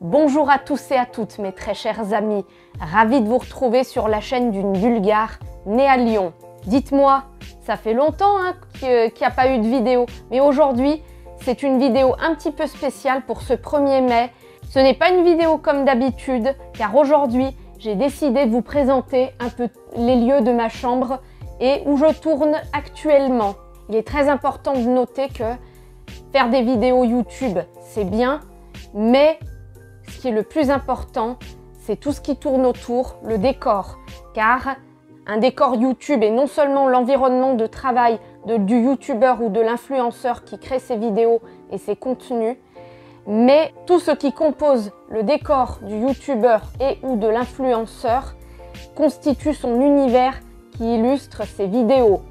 Bonjour à tous et à toutes mes très chers amis, ravi de vous retrouver sur la chaîne d'une Bulgare née à Lyon. Dites-moi, ça fait longtemps hein, qu'il n'y a pas eu de vidéo, mais aujourd'hui c'est une vidéo un petit peu spéciale pour ce 1er mai. Ce n'est pas une vidéo comme d'habitude, car aujourd'hui j'ai décidé de vous présenter un peu les lieux de ma chambre et où je tourne actuellement. Il est très important de noter que Faire des vidéos YouTube, c'est bien, mais ce qui est le plus important, c'est tout ce qui tourne autour, le décor. Car un décor YouTube est non seulement l'environnement de travail du YouTuber ou de l'influenceur qui crée ses vidéos et ses contenus, mais tout ce qui compose le décor du YouTuber et ou de l'influenceur constitue son univers qui illustre ses vidéos.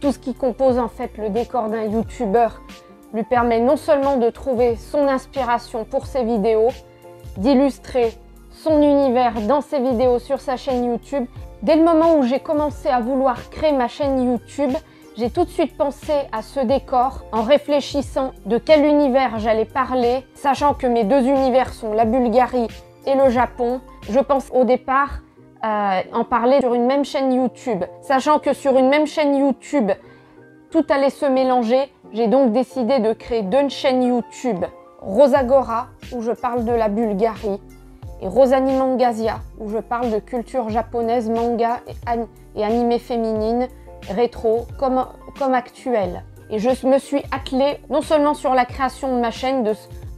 Tout ce qui compose en fait le décor d'un YouTuber, lui permet non seulement de trouver son inspiration pour ses vidéos, d'illustrer son univers dans ses vidéos sur sa chaîne YouTube. Dès le moment où j'ai commencé à vouloir créer ma chaîne YouTube, j'ai tout de suite pensé à ce décor en réfléchissant de quel univers j'allais parler, sachant que mes deux univers sont la Bulgarie et le Japon. Je pense au départ euh, en parler sur une même chaîne YouTube, sachant que sur une même chaîne YouTube, tout allait se mélanger, j'ai donc décidé de créer deux chaînes YouTube. Rosagora, où je parle de la Bulgarie, et Rosani Mangasia, où je parle de culture japonaise, manga et, animé féminine, rétro comme, comme actuelle. Et je me suis attelée non seulement sur la création de ma chaîne,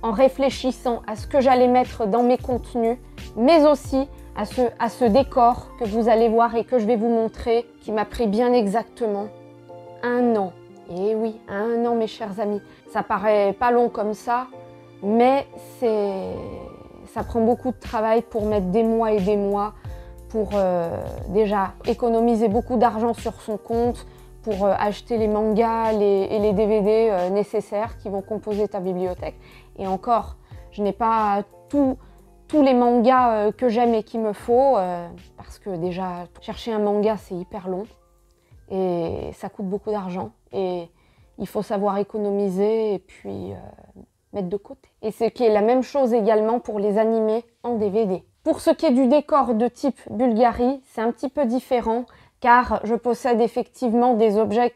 en réfléchissant à ce que j'allais mettre dans mes contenus, mais aussi à ce décor que vous allez voir et que je vais vous montrer, qui m'a pris bien exactement un an. Et eh oui, un an, mes chers amis. Ça paraît pas long comme ça, mais ça prend beaucoup de travail pour mettre des mois et des mois pour euh, déjà économiser beaucoup d'argent sur son compte, pour euh, acheter les mangas et les DVD euh, nécessaires qui vont composer ta bibliothèque. Et encore, je n'ai pas tous les mangas que j'aime et qu'il me faut, parce que déjà, chercher un manga, c'est hyper long et ça coûte beaucoup d'argent. Et il faut savoir économiser et puis euh, mettre de côté. Et ce qui est la même chose également pour les animés en DVD. Pour ce qui est du décor de type Bulgarie, c'est un petit peu différent car je possède effectivement des objets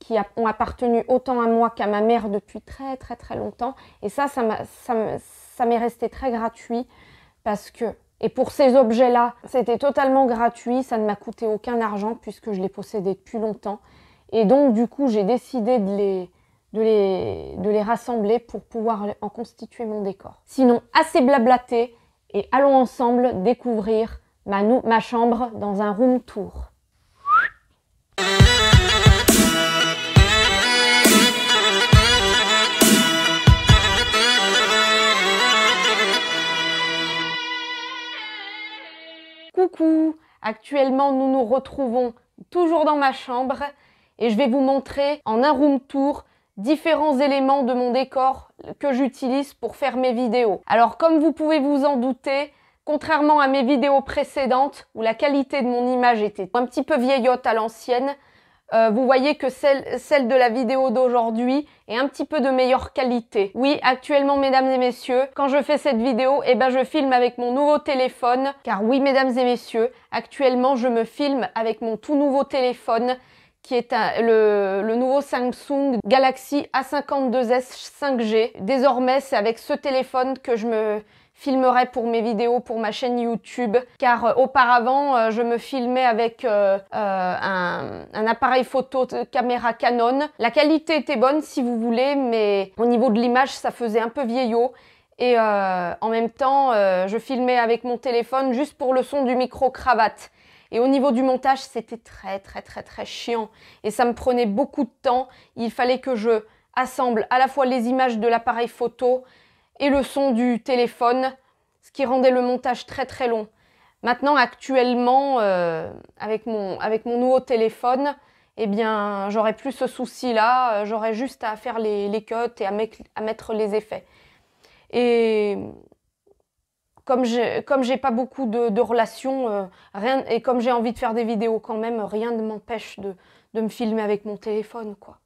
qui ont appartenu autant à moi qu'à ma mère depuis très très très longtemps. Et ça, ça m'est resté très gratuit parce que et pour ces objets-là, c'était totalement gratuit, ça ne m'a coûté aucun argent puisque je les possédais depuis longtemps. Et donc du coup, j'ai décidé de les, de les, rassembler pour pouvoir en constituer mon décor. Sinon, assez blablaté et allons ensemble découvrir ma chambre dans un room tour. Coucou Actuellement, nous nous retrouvons toujours dans ma chambre et je vais vous montrer en un room tour différents éléments de mon décor que j'utilise pour faire mes vidéos. Alors comme vous pouvez vous en douter, contrairement à mes vidéos précédentes où la qualité de mon image était un petit peu vieillotte à l'ancienne, euh, vous voyez que celle, de la vidéo d'aujourd'hui est un petit peu de meilleure qualité. Oui, actuellement, mesdames et messieurs, quand je fais cette vidéo, eh ben, je filme avec mon nouveau téléphone. Car oui, mesdames et messieurs, actuellement, je me filme avec mon tout nouveau téléphone qui est le, nouveau Samsung Galaxy A52s 5G. Désormais, c'est avec ce téléphone que je me, filmerais pour mes vidéos, pour ma chaîne YouTube. Car euh, auparavant, euh, je me filmais avec euh, un, appareil photo de caméra Canon. La qualité était bonne si vous voulez, mais au niveau de l'image, ça faisait un peu vieillot. Et en même temps, je filmais avec mon téléphone juste pour le son du micro-cravate. Et au niveau du montage, c'était très très très très chiant. Et ça me prenait beaucoup de temps. Il fallait que je assemble à la fois les images de l'appareil photo, et le son du téléphone, ce qui rendait le montage très très long. Maintenant, actuellement, euh, avec, mon, avec mon nouveau téléphone, eh bien, j'aurais plus ce souci-là, euh, j'aurais juste à faire les, les cuts et à, à, mettre les effets. Et comme j'ai, comme pas beaucoup de, relations, euh, rien, et comme j'ai envie de faire des vidéos quand même, rien ne m'empêche de, de me filmer avec mon téléphone, quoi.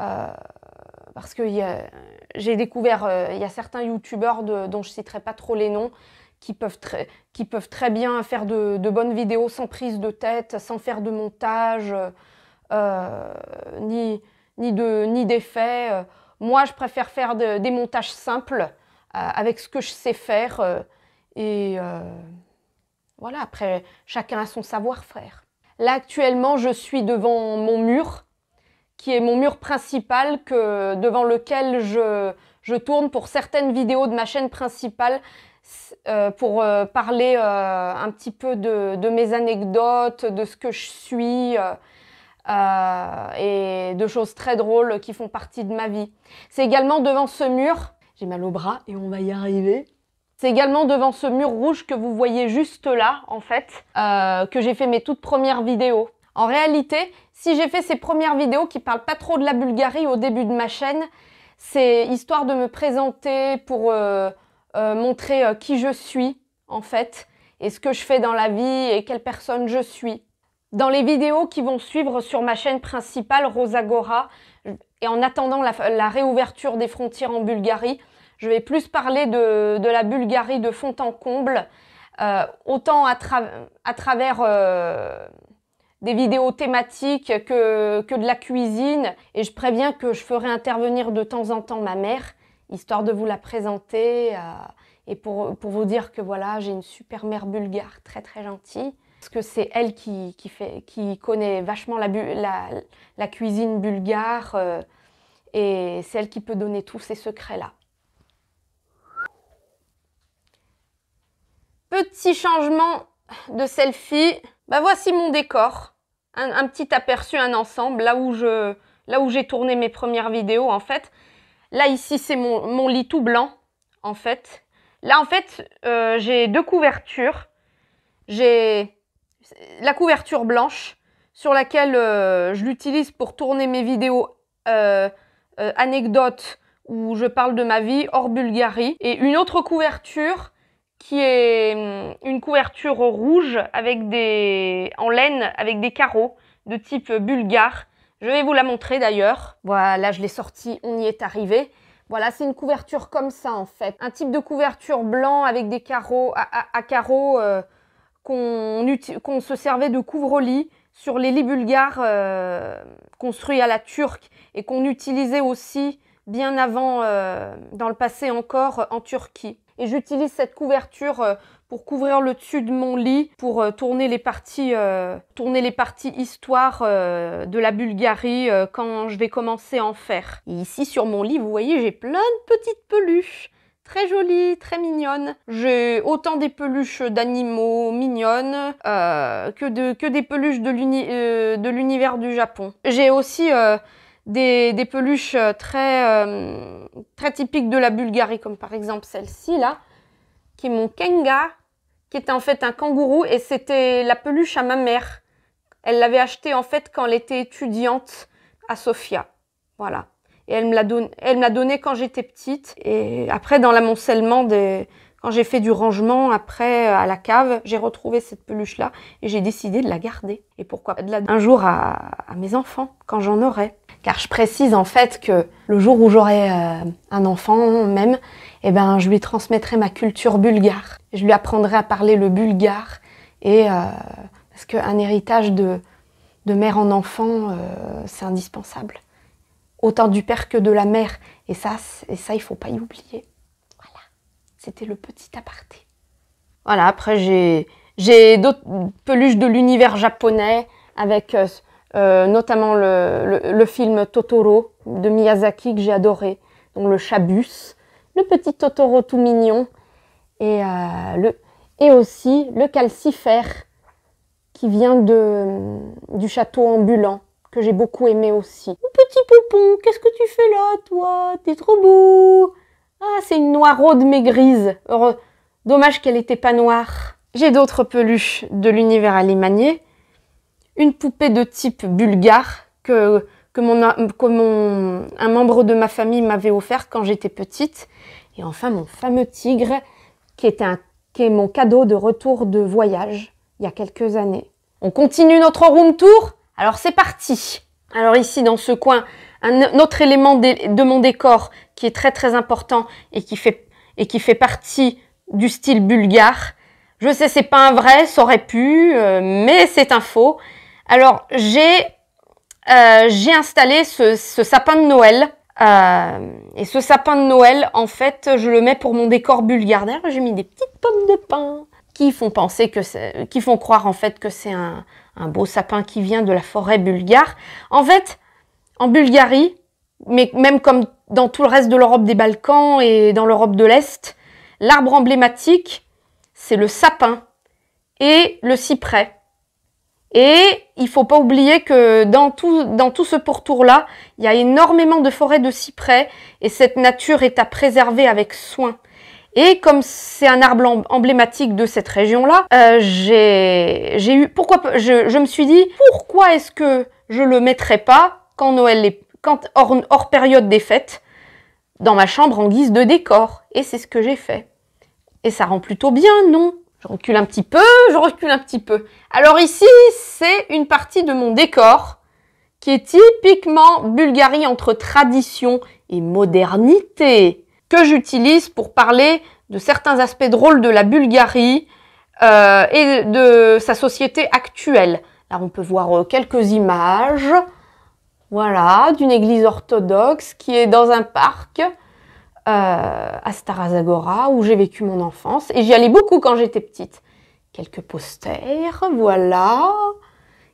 Euh, parce que j'ai découvert, euh, il y a certains youtubeurs dont je ne citerai pas trop les noms, qui peuvent, très, qui peuvent très bien faire de, bonnes vidéos sans prise de tête, sans faire de montage, euh, ni, ni, de, ni Moi, je préfère faire des montages simples euh, avec ce que je sais faire. et voilà, après, chacun a son savoir-faire. Là, actuellement, je suis devant mon mur qui est mon mur principal que, devant lequel je, tourne pour certaines vidéos de ma chaîne principale euh, pour euh, parler euh, un petit peu de, mes anecdotes, de ce que je suis et de choses très drôles qui font partie de ma vie. C'est également devant ce mur, j'ai mal au bras et on va y arriver. C'est également devant ce mur rouge que vous voyez juste là, en fait, que j'ai fait mes toutes premières vidéos. En réalité, si j'ai fait ces premières vidéos qui parlent pas trop de la Bulgarie au début de ma chaîne, c'est histoire de me présenter pour euh, euh, montrer euh, qui je suis en fait et ce que je fais dans la vie et quelle personne je suis. Dans les vidéos qui vont suivre sur ma chaîne principale Rosagora et en attendant la, réouverture des frontières en Bulgarie, je vais plus parler de, la Bulgarie de fond en comble, autant à travers des vidéos thématiques que, de la cuisine. Et je préviens que je ferai intervenir de temps en temps ma mère, histoire de vous la présenter. Euh, et pour, vous dire que voilà, j'ai une super mère bulgare très très gentille. Parce que c'est elle qui, fait, qui connaît vachement la, la, cuisine bulgare. Euh, et c'est elle qui peut donner tous ces secrets-là. Petit changement de selfie. Bah voici mon décor un, petit aperçu, un ensemble, là où je, là où j'ai tourné mes premières vidéos en fait. Là ici c'est mon, lit tout blanc en fait. Là en fait euh, j'ai deux couvertures. J'ai la couverture blanche sur laquelle euh, je l'utilise pour tourner mes vidéos euh, anecdotes où je parle de ma vie hors Bulgarie et une autre couverture qui est hum, une couverture rouge avec des, en laine avec des carreaux de type bulgare. Je vais vous la montrer d'ailleurs. Voilà, je l'ai sortie, on y est arrivé. Voilà, c'est une couverture comme ça en fait. Un type de couverture blanc avec des carreaux à, carreaux euh, qu'on se servait de couvre-lit sur les lits bulgares euh, construits à la turque et qu'on utilisait aussi bien avant, euh, dans le passé encore, en Turquie et j'utilise cette couverture euh, pour couvrir le dessus de mon lit, pour euh, tourner les parties, euh, tourner les parties histoire de la Bulgarie quand je vais commencer à en faire. ici sur mon lit, vous voyez, j'ai plein de petites peluches. Très jolies, très mignonnes. J'ai autant des peluches d'animaux mignonnes que des peluches de l'univers du Japon. J'ai aussi des, peluches euh, très, euh, très typiques de la Bulgarie, comme par exemple celle-ci là, qui est mon Kenga, qui était en fait un kangourou et c'était la peluche à ma mère. Elle l'avait achetée en fait quand elle était étudiante à Sofia. Voilà. Et elle me l'a donnée quand j'étais petite. Et après, dans l'amoncellement des, quand j'ai fait du rangement après euh, à la cave, j'ai retrouvé cette peluche là et j'ai décidé de la garder. Et pourquoi pas de la donner un jour à, à mes enfants quand j'en aurai car je précise en fait que le jour où j'aurai euh, un enfant même, eh ben, je lui transmettrai ma culture bulgare. Je lui apprendrai à parler le bulgare et euh, parce qu'un héritage de, de, mère en enfant, euh, c'est indispensable. Autant du père que de la mère. Et ça, et ça il faut pas y oublier. Voilà. C'était le petit aparté. Voilà, après j'ai d'autres peluches de l'univers japonais avec euh, notamment le, film Totoro de Miyazaki que j'ai adoré, donc le chabus, le petit Totoro tout mignon, et, euh, le, et aussi le calcifère qui vient du château ambulant, que j'ai beaucoup aimé aussi. petit poupon, qu'est-ce que tu fais là, toi T'es trop beau Ah, c'est une noiraude mais grise. Dommage qu'elle n'était pas noire. J'ai d'autres peluches de l'univers alimanié une poupée de type bulgare que, mon, un membre de ma famille m'avait offert quand j'étais petite. Et enfin, mon fameux tigre, qui, un, est mon cadeau de retour de voyage il y a quelques années. On continue notre room tour Alors c'est parti Alors ici, dans ce coin, un autre élément de, mon décor qui est très très important et qui fait, et qui fait partie du style bulgare. Je sais, c'est pas un vrai, ça aurait pu, euh, mais c'est un faux. Alors, j'ai euh, installé ce, sapin de Noël. Euh, et ce sapin de Noël, en fait, je le mets pour mon décor bulgare. j'ai mis des petites pommes de pin qui font qui font croire en fait que c'est un, un, beau sapin qui vient de la forêt bulgare. En fait, en Bulgarie, mais même comme dans tout le reste de l'Europe des Balkans et dans l'Europe de l'Est, l'arbre emblématique, c'est le sapin et le cyprès. Et il faut pas oublier que dans tout, dans tout ce pourtour-là, il y a énormément de forêts de cyprès et cette nature est à préserver avec soin. Et comme c'est un arbre emblématique de cette région-là, euh, j'ai eu pourquoi je, je, me suis dit pourquoi est-ce que je le mettrais pas quand Noël est quand hors période des fêtes dans ma chambre en guise de décor et c'est ce que j'ai fait. Et ça rend plutôt bien, non je recule un petit peu, je recule un petit peu. Alors ici, c'est une partie de mon décor qui est typiquement Bulgarie entre tradition et modernité, que j'utilise pour parler de certains aspects drôles de la Bulgarie euh, et de sa société actuelle. Là, on peut voir euh, quelques images, voilà, d'une église orthodoxe qui est dans un parc euh, à Starazagora, où j'ai vécu mon enfance, et j'y allais beaucoup quand j'étais petite. Quelques posters, voilà,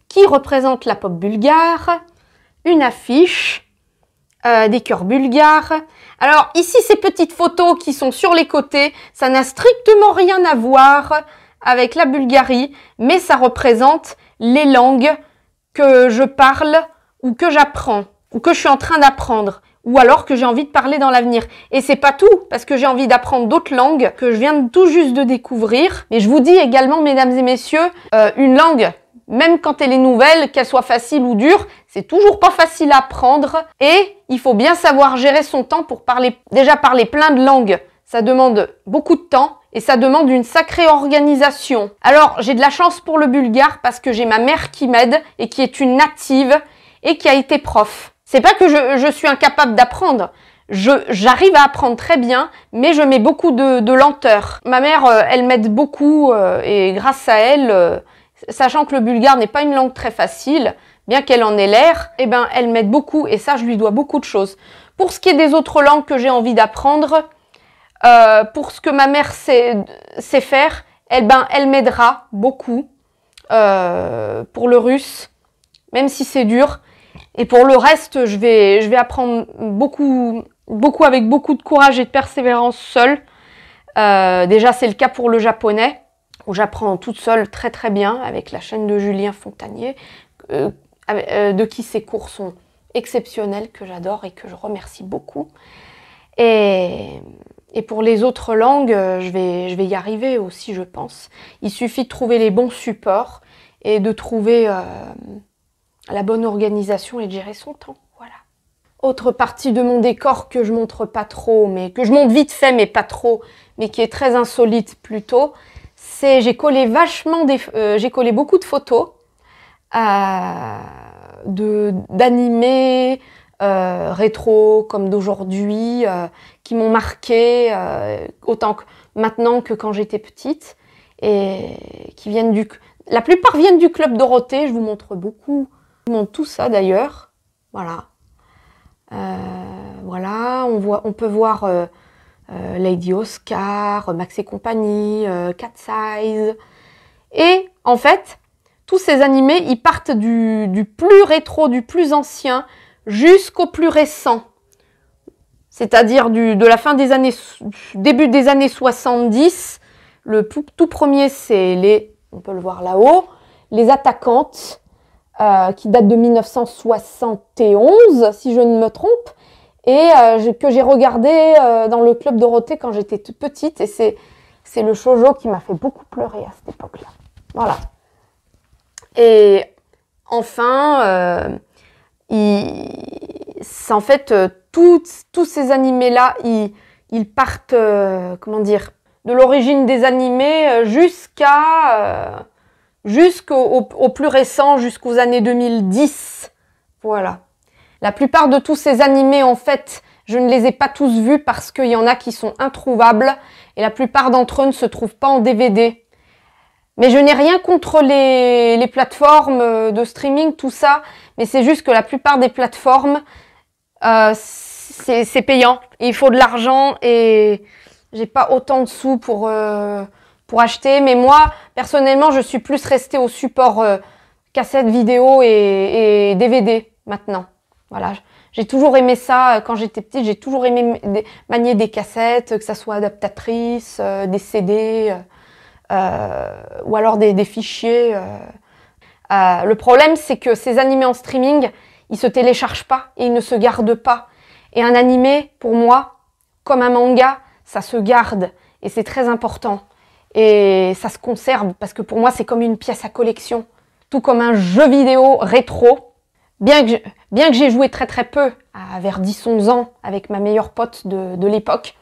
qui représentent la pop bulgare, une affiche, euh, des cœurs bulgares. Alors ici, ces petites photos qui sont sur les côtés, ça n'a strictement rien à voir avec la Bulgarie, mais ça représente les langues que je parle ou que j'apprends ou que je suis en train d'apprendre ou alors que j'ai envie de parler dans l'avenir. Et c'est pas tout, parce que j'ai envie d'apprendre d'autres langues que je viens tout juste de découvrir. Mais je vous dis également, mesdames et messieurs, euh, une langue, même quand elle est nouvelle, qu'elle soit facile ou dure, c'est toujours pas facile à apprendre. Et il faut bien savoir gérer son temps pour parler, déjà parler plein de langues. Ça demande beaucoup de temps et ça demande une sacrée organisation. Alors j'ai de la chance pour le bulgare parce que j'ai ma mère qui m'aide et qui est une native et qui a été prof. C'est pas que je, suis incapable d'apprendre. j'arrive à apprendre très bien, mais je mets beaucoup de, lenteur. Ma mère, euh, elle m'aide beaucoup euh, et grâce à elle, euh, sachant que le bulgare n'est pas une langue très facile, bien qu'elle en ait l'air, eh ben elle m'aide beaucoup et ça je lui dois beaucoup de choses. Pour ce qui est des autres langues que j'ai envie d'apprendre, pour ce que ma mère sait, sait faire, eh ben elle m'aidera beaucoup pour le russe, même si c'est dur. Et pour le reste, je vais, je vais apprendre beaucoup, beaucoup avec beaucoup de courage et de persévérance seule. Euh, déjà, c'est le cas pour le japonais, où j'apprends toute seule très très bien avec la chaîne de Julien Fontanier, euh, euh, de qui ses cours sont exceptionnels, que j'adore et que je remercie beaucoup. Et, pour les autres langues, je vais, je vais, y arriver aussi, je pense. Il suffit de trouver les bons supports et de trouver la bonne organisation et de gérer son temps, voilà. Autre partie de mon décor que je montre pas trop, mais que je montre vite fait, mais pas trop, mais qui est très insolite plutôt, c'est j'ai collé vachement des, euh, j'ai collé beaucoup de photos euh, de d'animés euh, rétro comme d'aujourd'hui qui m'ont marqué autant que maintenant que quand j'étais petite et qui viennent du la plupart viennent du club Dorothée. Je vous montre beaucoup tout ça d'ailleurs, voilà. Euh, voilà, on, voit, on peut voir euh, euh, Lady Oscar, Max et compagnie, Cat Size. Et en fait, tous ces animés, ils partent du, du plus rétro, du plus ancien, jusqu'au plus récent. C'est-à-dire de la fin des années, début des années 70. Le tout premier, c'est les, on peut le voir là-haut, les attaquantes. Euh, qui date de 1971, si je ne me trompe, et euh, que j'ai regardé euh, dans le club Dorothée quand j'étais toute petite. Et c'est, c'est le shoujo qui m'a fait beaucoup pleurer à cette époque-là. Voilà. Et enfin, c'est en fait, tous ces animés-là, ils partent, comment dire, de l'origine des animés jusqu'à jusqu'au plus récent, jusqu'aux années 2010. Voilà. La plupart de tous ces animés, en fait, je ne les ai pas tous vus parce qu'il y en a qui sont introuvables et la plupart d'entre eux ne se trouvent pas en DVD. Mais je n'ai rien contre les, plateformes euh, de streaming, tout ça, mais c'est juste que la plupart des plateformes, euh, c'est payant. Il faut de l'argent et j'ai pas autant de sous pour... Euh, pour acheter. Mais moi, personnellement, je suis plus restée au support euh, cassette vidéo et, DVD maintenant. Voilà. J'ai toujours aimé ça euh, quand j'étais petite. J'ai toujours aimé manier des cassettes, que ça soit adaptatrice, euh, des CD ou alors des, fichiers. le problème, c'est que ces animés en streaming, ils se téléchargent pas et ils ne se gardent pas. Et un animé, pour moi, comme un manga, ça se garde et c'est très important et ça se conserve parce que pour moi c'est comme une pièce à collection, tout comme un jeu vidéo rétro. Bien que, j'ai joué très très peu, à, vers 10-11 ans, avec ma meilleure pote de, l'époque,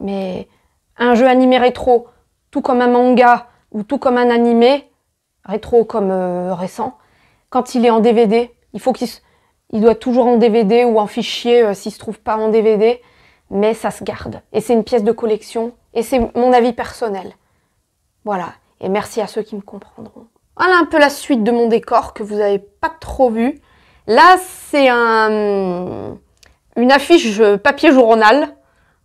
mais un jeu animé rétro, tout comme un manga ou tout comme un animé, rétro comme euh, récent, quand il est en DVD, il faut qu'il doit toujours en DVD ou en fichier euh, s'il se trouve pas en DVD, mais ça se garde. Et c'est une pièce de collection et c'est mon avis personnel. Voilà. Et merci à ceux qui me comprendront. Voilà un peu la suite de mon décor que vous n'avez pas trop vu. Là, c'est une affiche papier journal,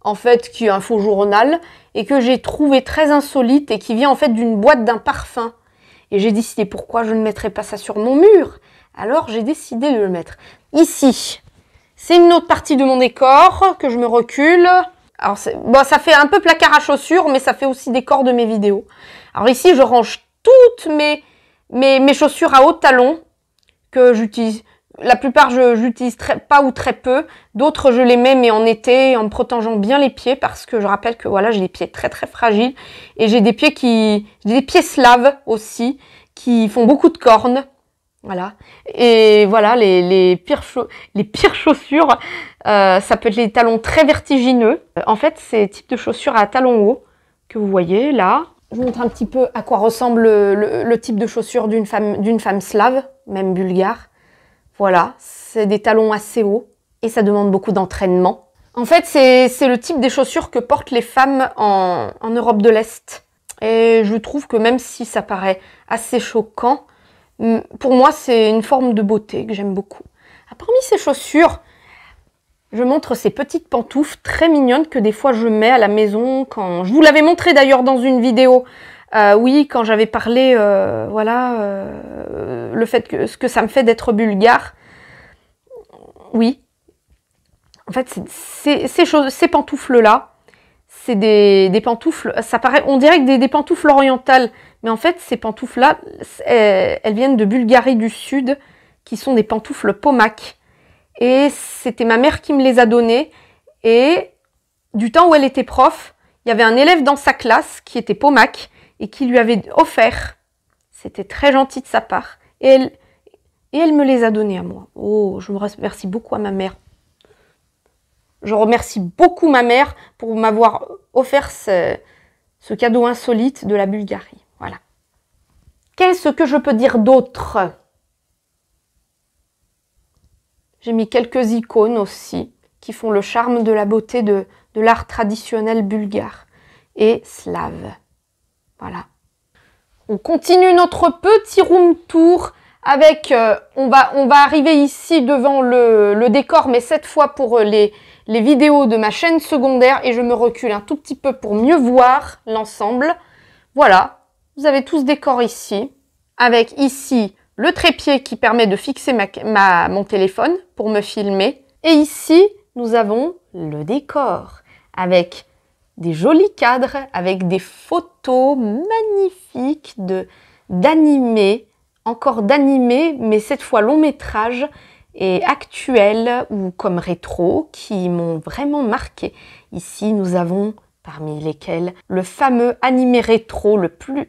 en fait, qui est un faux journal, et que j'ai trouvé très insolite et qui vient en fait d'une boîte d'un parfum. Et j'ai décidé pourquoi je ne mettrais pas ça sur mon mur. Alors j'ai décidé de le mettre ici. C'est une autre partie de mon décor que je me recule. Alors, bon, ça fait un peu placard à chaussures, mais ça fait aussi décor de mes vidéos. Alors ici, je range toutes mes, mes chaussures à haut talon que j'utilise. La plupart, je n'utilise pas ou très peu. D'autres, je les mets, mais en été, en me protégeant bien les pieds, parce que je rappelle que voilà, j'ai des pieds très très fragiles et j'ai des pieds qui, j'ai des pieds slaves aussi, qui font beaucoup de cornes. Voilà. Et voilà, les, les, pires, chaussures, euh, ça peut être les talons très vertigineux. En fait, c'est type de chaussures à talons hauts que vous voyez là. Je vous montre un petit peu à quoi ressemble le, type de chaussures d'une femme, slave, même bulgare. Voilà, c'est des talons assez hauts et ça demande beaucoup d'entraînement. En fait, c'est le type des chaussures que portent les femmes en Europe de l'Est. Et je trouve que même si ça paraît assez choquant, Mm, pour moi, c'est une forme de beauté que j'aime beaucoup. Ah, parmi ces chaussures, je montre ces petites pantoufles très mignonnes que des fois je mets à la maison quand... Je vous l'avais montré d'ailleurs dans une vidéo. Euh, oui, quand j'avais parlé, euh, voilà, euh, le fait que ce que ça me fait d'être bulgare. Oui. En fait, ces pantoufles-là, c'est des, pantoufles, ça paraît, on dirait que des, des pantoufles orientales, mais en fait, ces pantoufles-là, elles, viennent de Bulgarie du Sud, qui sont des pantoufles Pomac. Et c'était ma mère qui me les a données. Et du temps où elle était prof, il y avait un élève dans sa classe qui était Pomac et qui lui avait offert. C'était très gentil de sa part. Et elle, et elle me les a données à moi. Oh, je me remercie beaucoup à ma mère. Je remercie beaucoup ma mère pour m'avoir offert ce, cadeau insolite de la Bulgarie. Voilà. Qu'est-ce que je peux dire d'autre J'ai mis quelques icônes aussi qui font le charme de la beauté de, l'art traditionnel bulgare et slave. Voilà. On continue notre petit room tour avec, euh, on, va, on va arriver ici devant le décor, mais cette fois pour euh, les, les vidéos de ma chaîne secondaire et je me recule un tout petit peu pour mieux voir l'ensemble. Voilà, vous avez tout ce décor ici, avec ici le trépied qui permet de fixer ma, mon téléphone pour me filmer. Et ici, nous avons le décor, avec des jolis cadres, avec des photos magnifiques de d'animés, encore d'animés, mais cette fois long métrage, et actuels ou comme rétro qui m'ont vraiment marqué. Ici, nous avons parmi lesquels le fameux animé rétro,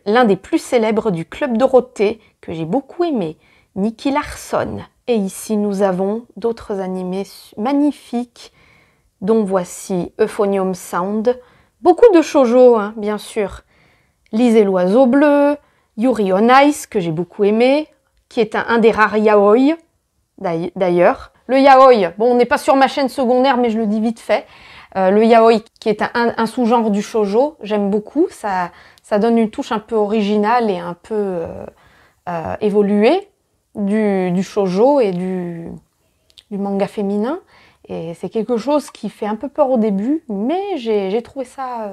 l'un des plus célèbres du Club Dorothée, que j'ai beaucoup aimé, Nicky Larson. Et ici, nous avons d'autres animés magnifiques, dont voici Euphonium Sound, beaucoup de shoujo, hein, bien sûr. Lisez l'oiseau bleu, Yuri on Ice, que j'ai beaucoup aimé, qui est un, un des rares yaoi, d'ailleurs. Le yaoi, bon on n'est pas sur ma chaîne secondaire mais je le dis vite fait. Euh, le yaoi qui est un, sous-genre du shojo, j'aime beaucoup, ça, ça donne une touche un peu originale et un peu euh, euh, évoluée du, du shojo et du, manga féminin. Et c'est quelque chose qui fait un peu peur au début, mais j'ai trouvé ça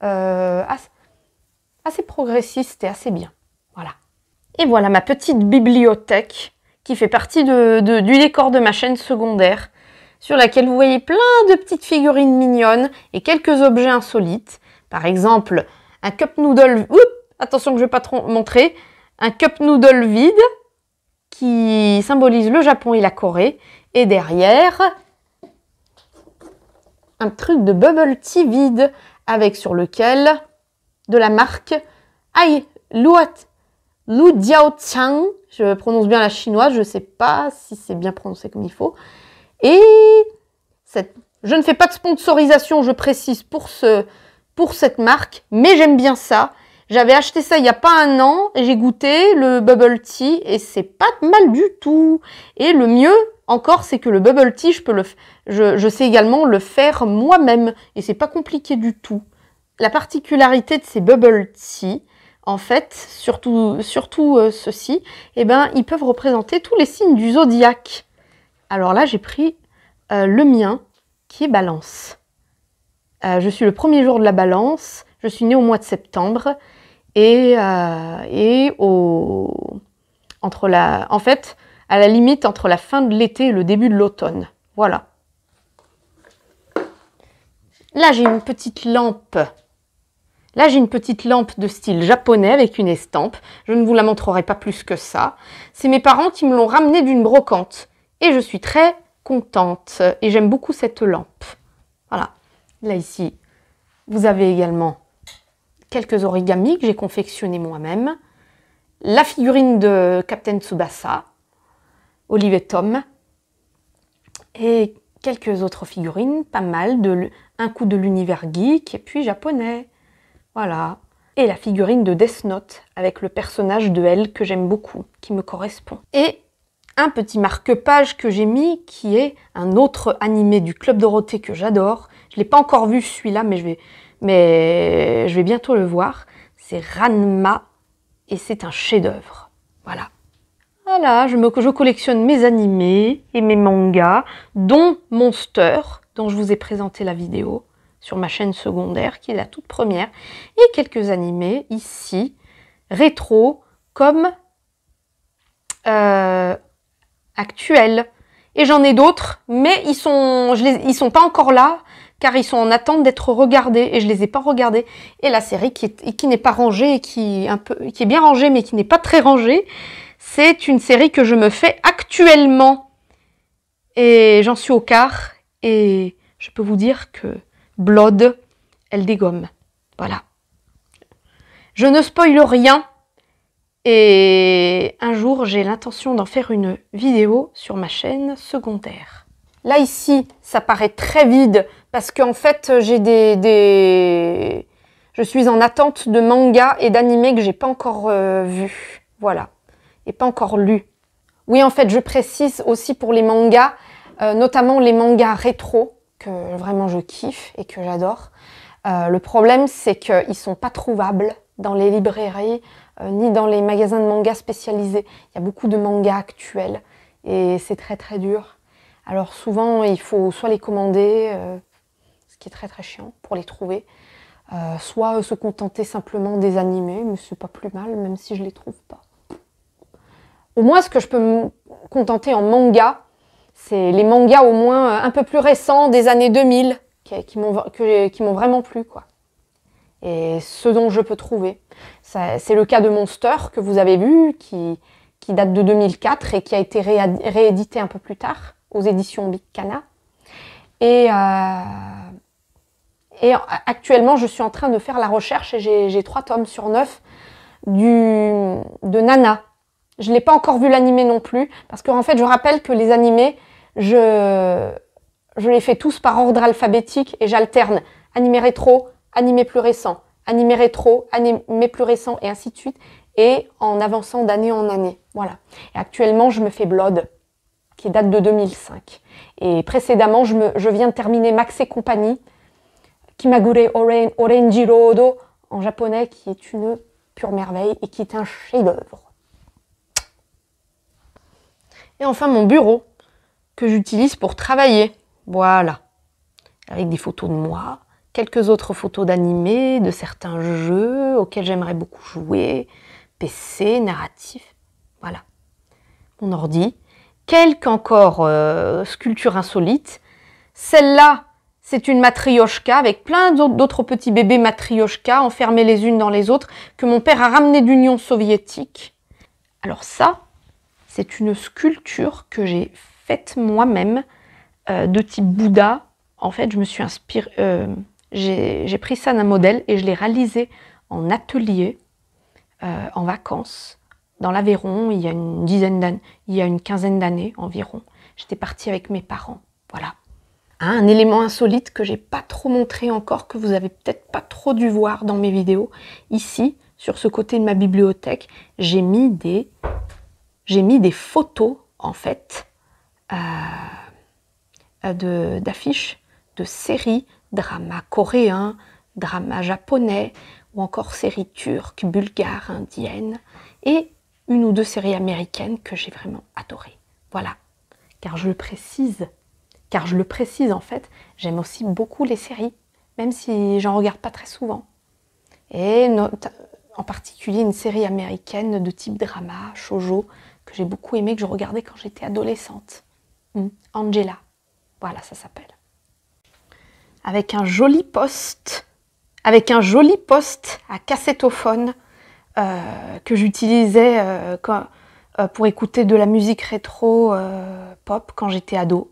assez progressiste et assez bien. Voilà. Et voilà ma petite bibliothèque qui fait partie de, du décor de ma chaîne secondaire, sur laquelle vous voyez plein de petites figurines mignonnes et quelques objets insolites. Par exemple, un cup noodle... attention que je ne vais pas trop montrer. Un cup noodle vide qui symbolise le Japon et la Corée. Et derrière, un truc de bubble tea vide avec sur lequel de la marque Ai Luat Lu Jiao Chang je prononce bien la chinoise, je ne sais pas si c'est bien prononcé comme il faut. Et je ne fais pas de sponsorisation, je précise, pour, ce... pour cette marque, mais j'aime bien ça. J'avais acheté ça il n'y a pas un an, j'ai goûté le bubble tea et c'est pas mal du tout. Et le mieux encore, c'est que le bubble tea, je, peux le je sais également le faire moi-même et c'est pas compliqué du tout. La particularité de ces bubble tea, en fait, surtout, surtout euh, eh ben, ils peuvent représenter tous les signes du zodiaque. Alors là, j'ai pris euh, le mien, qui est Balance. Euh, je suis le premier jour de la Balance, je suis née au mois de septembre, et, et au... entre la... en fait, à la limite entre la fin de l'été et le début de l'automne. Voilà. Là, j'ai une petite lampe Là, j'ai une petite lampe de style japonais avec une estampe. Je ne vous la montrerai pas plus que ça. C'est mes parents qui me l'ont ramenée d'une brocante. Et je suis très contente. Et j'aime beaucoup cette lampe. Voilà. Là, ici, vous avez également quelques origamis que j'ai confectionnés moi-même. La figurine de Captain Tsubasa, Olive Tom. Et quelques autres figurines, pas mal, de un coup de l'univers geek et puis japonais. Voilà. Et la figurine de Death Note avec le personnage de elle que j'aime beaucoup, qui me correspond. Et un petit marque-page que j'ai mis qui est un autre animé du Club Dorothée que j'adore. Je l'ai pas encore vu celui-là, mais je vais, mais je vais bientôt le voir. C'est Ranma et c'est un chef-d'œuvre. Voilà. Voilà, je, je collectionne mes animés et mes mangas, dont Monster, dont je vous ai présenté la vidéo sur ma chaîne secondaire, qui est la toute première, et quelques animés ici, rétro, comme euh, actuels. Et j'en ai d'autres, mais ils sont, je les, ils sont pas encore là, car ils sont en attente d'être regardés, et je les ai pas regardés. Et la série qui, qui n'est pas rangée, qui, un peu, qui est bien rangée, mais qui n'est pas très rangée, c'est une série que je me fais actuellement. Et j'en suis au quart, et je peux vous dire que Blood, elle dégomme. Voilà. Je ne spoile rien. Et un jour, j'ai l'intention d'en faire une vidéo sur ma chaîne secondaire. Là, ici, ça paraît très vide parce qu'en fait, j'ai des, Je suis en attente de mangas et d'animés que j'ai pas encore euh, vu. vus. Voilà. Et pas encore lus. Oui, en fait, je précise aussi pour les mangas, euh, notamment les mangas rétro, que vraiment je kiffe et que j'adore. Euh, le problème, c'est qu'ils ne sont pas trouvables dans les librairies euh, ni dans les magasins de manga spécialisés. Il y a beaucoup de mangas actuels et c'est très très dur. Alors souvent, il faut soit les commander, euh, ce qui est très très chiant pour les trouver, soit se contenter simplement des animés, mais c'est pas plus mal, même si je les trouve pas. Au moins, ce que je peux me contenter en manga, c'est les mangas au moins euh, un peu plus récents des années 2000 qui, m'ont vraiment plu quoi. Et ce dont je peux trouver, c'est le cas de Monster que vous avez vu qui, date de 2004 et qui a été réédité un peu plus tard aux éditions Big Cana. Et, euh, et actuellement, je suis en train de faire la recherche et j'ai trois tomes sur neuf de Nana, je ne l'ai pas encore vu l'animé non plus, parce que en fait, je rappelle que les animés, je, je les fais tous par ordre alphabétique et j'alterne animé rétro, animé plus récent, animé rétro, animé plus récent, et ainsi de suite, et en avançant d'année en année. Voilà. actuellement, je me fais Blood, qui date de 2005. Et précédemment, je, viens de terminer Max et compagnie, Kimagure Oren, Odo en japonais, qui est une pure merveille et qui est un chef-d'œuvre. Et enfin mon bureau que j'utilise pour travailler. Voilà. Avec des photos de moi, quelques autres photos d'animés, de certains jeux auxquels j'aimerais beaucoup jouer, PC, narratif. Voilà. Mon ordi. Quelques encore euh, sculptures insolites. Celle-là, c'est une matrioshka avec plein d'autres petits bébés matriochka enfermés les unes dans les autres que mon père a ramené d'Union soviétique. Alors ça, c'est une sculpture que j'ai faite moi-même euh, de type Bouddha. En fait, je me suis inspirée, euh, j'ai pris ça d'un modèle et je l'ai réalisé en atelier, euh, en vacances, dans l'Aveyron, il y a une dizaine d'années, il y a une quinzaine d'années environ. J'étais partie avec mes parents. Voilà. Hein, un élément insolite que j'ai pas trop montré encore, que vous avez peut-être pas trop dû voir dans mes vidéos. Ici, sur ce côté de ma bibliothèque, j'ai mis des j'ai mis des photos en fait euh, d'affiches de, séries, dramas coréens, dramas japonais ou encore séries turques, bulgares, indiennes et une ou deux séries américaines que j'ai vraiment adorées. Voilà, car je le précise, car je le précise en fait, j'aime aussi beaucoup les séries, même si j'en regarde pas très souvent. Et en particulier une série américaine de type drama, shoujo, j'ai beaucoup aimé, que je regardais quand j'étais adolescente. Hmm. Angela. Voilà, ça s'appelle. Avec un joli poste, avec un joli poste à cassettophone euh, que j'utilisais euh, euh, pour écouter de la musique rétro pop quand j'étais ado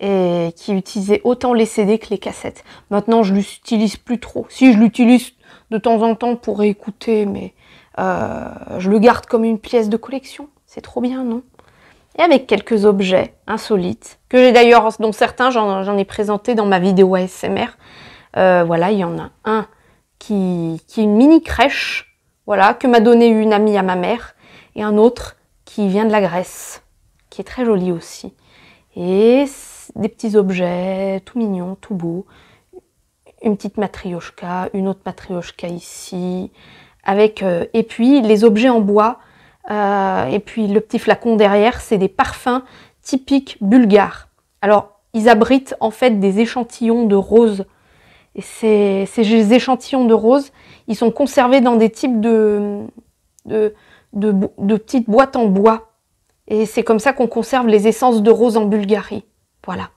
et qui utilisait autant les CD que les cassettes. Maintenant, je ne l'utilise plus trop. Si je l'utilise de temps en temps pour écouter, mais je le garde comme une pièce de collection. C'est trop bien, non Et avec quelques objets insolites, que j'ai d'ailleurs, dont certains j'en ai présenté dans ma vidéo ASMR. Euh, voilà, il y en a un qui, est une mini crèche, voilà, que m'a donné une amie à ma mère, et un autre qui vient de la Grèce, qui est très joli aussi. Et des petits objets, tout mignons, tout beaux. Une petite matrioshka, une autre matrioshka ici. Avec, euh, et puis les objets en bois euh, et puis le petit flacon derrière, c'est des parfums typiques bulgares. Alors, ils abritent en fait des échantillons de roses. Et ces, échantillons de roses, ils sont conservés dans des types de, de petites boîtes en bois. Et c'est comme ça qu'on conserve les essences de roses en Bulgarie. Voilà.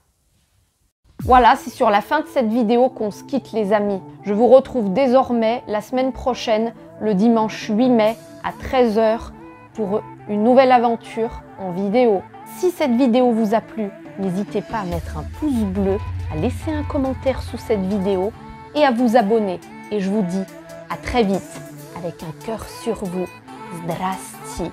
Voilà, c'est sur la fin de cette vidéo qu'on se quitte les amis. Je vous retrouve désormais la semaine prochaine, le dimanche 8 mai à 13h pour une nouvelle aventure en vidéo. Si cette vidéo vous a plu, n'hésitez pas à mettre un pouce bleu, à laisser un commentaire sous cette vidéo et à vous abonner. Et je vous dis à très vite avec un cœur sur vous. Drastique